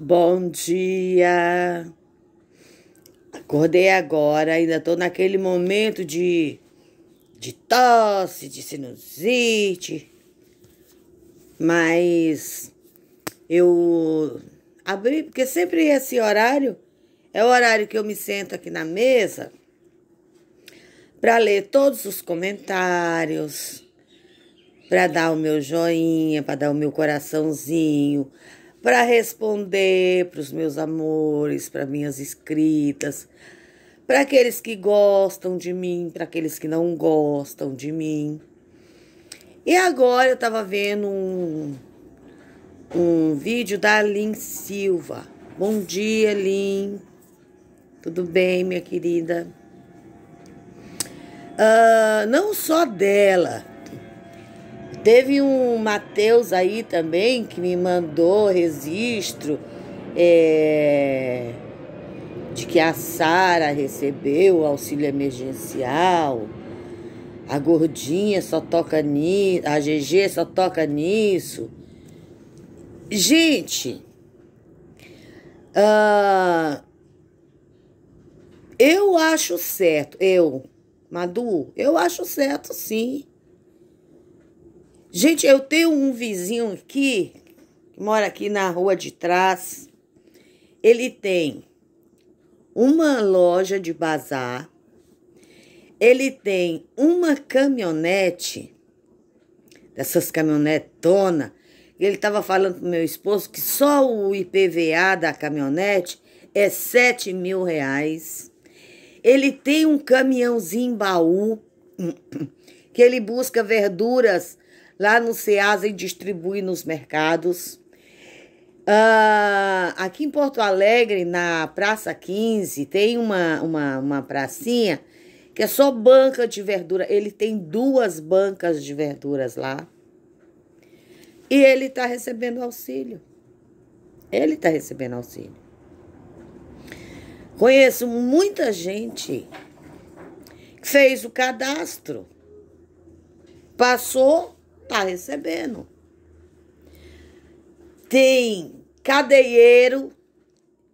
Bom dia! Acordei agora, ainda estou naquele momento de, de tosse, de sinusite, mas eu abri, porque sempre esse horário é o horário que eu me sento aqui na mesa para ler todos os comentários, para dar o meu joinha, para dar o meu coraçãozinho, para responder para os meus amores, para minhas escritas, para aqueles que gostam de mim, para aqueles que não gostam de mim. E agora eu estava vendo um, um vídeo da Lin Silva. Bom dia, Lin. Tudo bem, minha querida? Uh, não só dela, Teve um Matheus aí também que me mandou registro é, de que a Sara recebeu auxílio emergencial, a gordinha só toca nisso, a GG só toca nisso. Gente, uh, eu acho certo, eu, Madu, eu acho certo sim Gente, eu tenho um vizinho aqui, que mora aqui na rua de trás. Ele tem uma loja de bazar. Ele tem uma caminhonete, dessas caminhonetonas. Ele estava falando o meu esposo que só o IPVA da caminhonete é 7 mil reais. Ele tem um caminhãozinho baú que ele busca verduras lá no Ceasa e distribui nos mercados. Uh, aqui em Porto Alegre, na Praça 15, tem uma, uma, uma pracinha que é só banca de verdura. Ele tem duas bancas de verduras lá. E ele está recebendo auxílio. Ele está recebendo auxílio. Conheço muita gente que fez o cadastro, passou tá recebendo. Tem cadeieiro,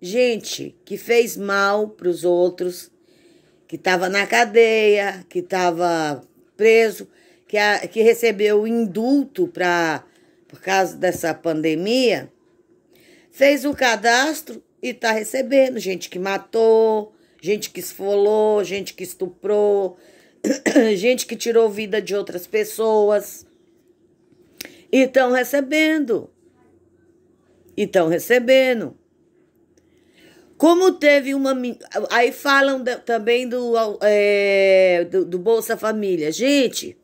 gente que fez mal para os outros, que estava na cadeia, que estava preso, que, a, que recebeu indulto pra, por causa dessa pandemia, fez o cadastro e está recebendo gente que matou, gente que esfolou, gente que estuprou, gente que tirou vida de outras pessoas. E estão recebendo. E estão recebendo. Como teve uma. Aí falam também do, é, do, do Bolsa Família. Gente,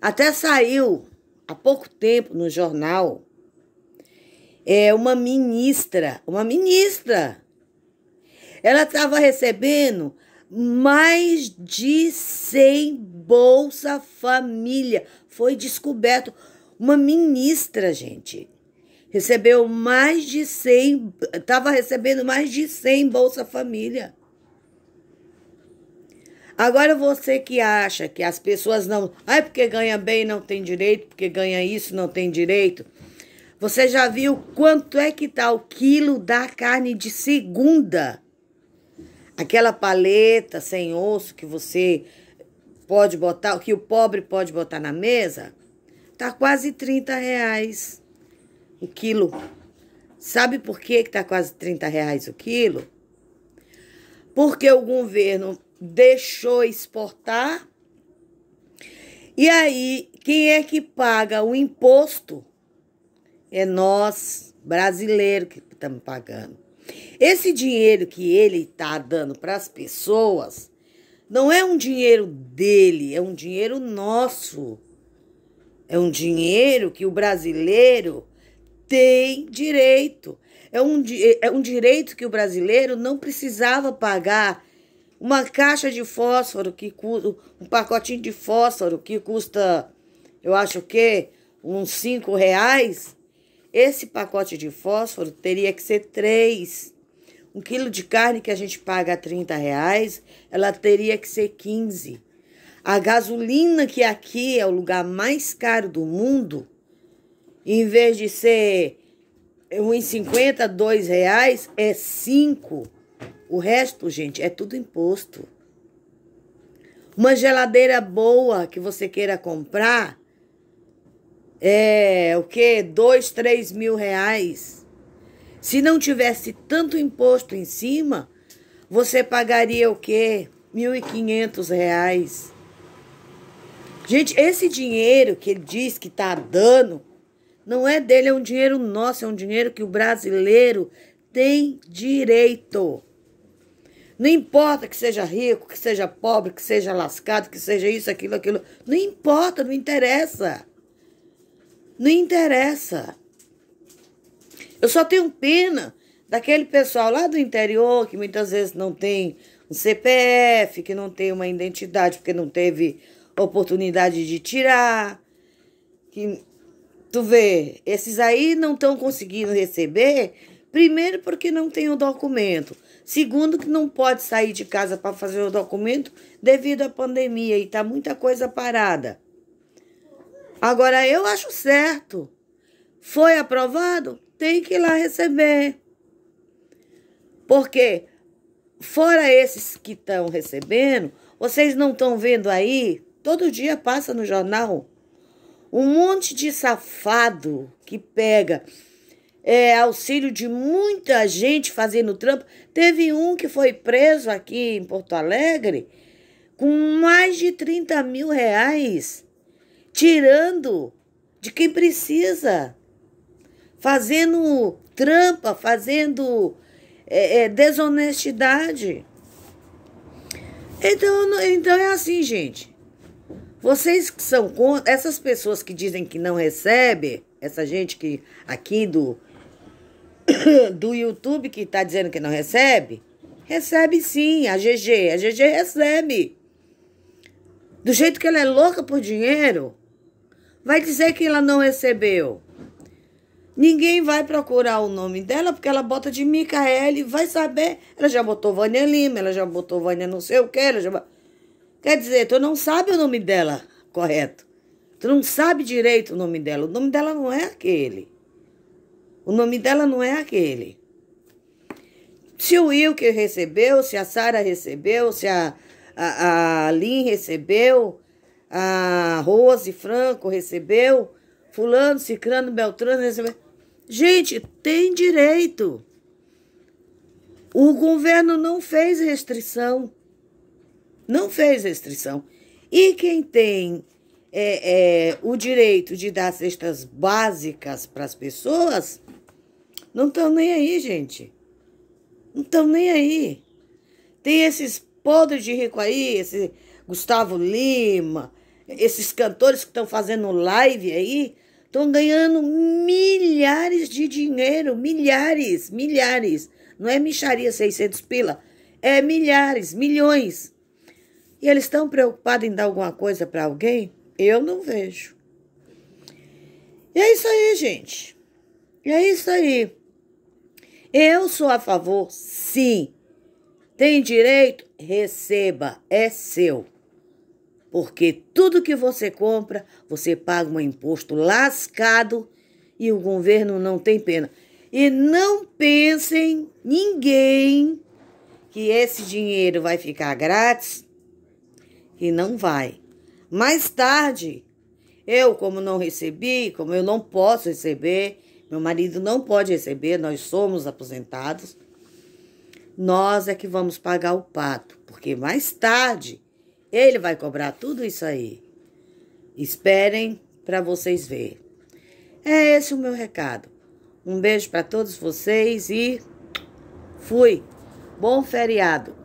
até saiu há pouco tempo no jornal é uma ministra, uma ministra. Ela estava recebendo mais de 100 Bolsa Família. Foi descoberto uma ministra, gente. Recebeu mais de 100, estava recebendo mais de 100 Bolsa Família. Agora você que acha que as pessoas não, ai ah, porque ganha bem não tem direito, porque ganha isso não tem direito. Você já viu quanto é que tá o quilo da carne de segunda? Aquela paleta sem osso que você pode botar, que o pobre pode botar na mesa? Tá quase 30 reais o quilo. Sabe por que está quase 30 reais o quilo? Porque o governo deixou exportar. E aí, quem é que paga o imposto? É nós, brasileiro, que estamos pagando. Esse dinheiro que ele está dando para as pessoas não é um dinheiro dele, é um dinheiro nosso. É um dinheiro que o brasileiro tem direito. É um, é, é um direito que o brasileiro não precisava pagar. Uma caixa de fósforo que custa. Um pacotinho de fósforo que custa, eu acho que, uns cinco reais. Esse pacote de fósforo teria que ser três. Um quilo de carne que a gente paga 30 reais, ela teria que ser 15 a gasolina, que aqui é o lugar mais caro do mundo, em vez de ser R$ 2,00, é 5. O resto, gente, é tudo imposto. Uma geladeira boa que você queira comprar é o quê? Dois, três mil reais. Se não tivesse tanto imposto em cima, você pagaria o quê? R$ reais. Gente, esse dinheiro que ele diz que está dando, não é dele, é um dinheiro nosso, é um dinheiro que o brasileiro tem direito. Não importa que seja rico, que seja pobre, que seja lascado, que seja isso, aquilo, aquilo. Não importa, não interessa. Não interessa. Eu só tenho pena daquele pessoal lá do interior que muitas vezes não tem um CPF, que não tem uma identidade porque não teve oportunidade de tirar. Que tu vê, esses aí não estão conseguindo receber, primeiro porque não tem o documento, segundo que não pode sair de casa para fazer o documento devido à pandemia e tá muita coisa parada. Agora eu acho certo. Foi aprovado, tem que ir lá receber. Porque fora esses que estão recebendo, vocês não estão vendo aí Todo dia passa no jornal um monte de safado que pega é, auxílio de muita gente fazendo trampo. Teve um que foi preso aqui em Porto Alegre com mais de 30 mil reais, tirando de quem precisa, fazendo trampa, fazendo é, é, desonestidade. Então, então é assim, gente. Vocês que são contra, essas pessoas que dizem que não recebe, essa gente que aqui do do YouTube que está dizendo que não recebe, recebe sim, a GG, a GG recebe. Do jeito que ela é louca por dinheiro, vai dizer que ela não recebeu. Ninguém vai procurar o nome dela porque ela bota de Micaele, vai saber. Ela já botou Vânia Lima, ela já botou Vânia não sei o que, ela já Quer dizer, tu não sabe o nome dela correto. Tu não sabe direito o nome dela. O nome dela não é aquele. O nome dela não é aquele. Se o que recebeu, se a Sara recebeu, se a, a, a Lin recebeu, a Rose Franco recebeu, fulano, cicrano, beltrano recebeu. Gente, tem direito. O governo não fez restrição não fez restrição. E quem tem é, é, o direito de dar cestas básicas para as pessoas não estão nem aí, gente. Não estão nem aí. Tem esses podres de rico aí, esse Gustavo Lima, esses cantores que estão fazendo live aí, estão ganhando milhares de dinheiro, milhares, milhares. Não é micharia 600 pila, é milhares, milhões. E eles estão preocupados em dar alguma coisa para alguém? Eu não vejo. E é isso aí, gente. E é isso aí. Eu sou a favor, sim. Tem direito? Receba, é seu. Porque tudo que você compra, você paga um imposto lascado e o governo não tem pena. E não pensem ninguém que esse dinheiro vai ficar grátis e não vai. Mais tarde, eu, como não recebi, como eu não posso receber, meu marido não pode receber, nós somos aposentados, nós é que vamos pagar o pato, porque mais tarde ele vai cobrar tudo isso aí. Esperem para vocês verem. É esse o meu recado. Um beijo para todos vocês e fui. Bom feriado.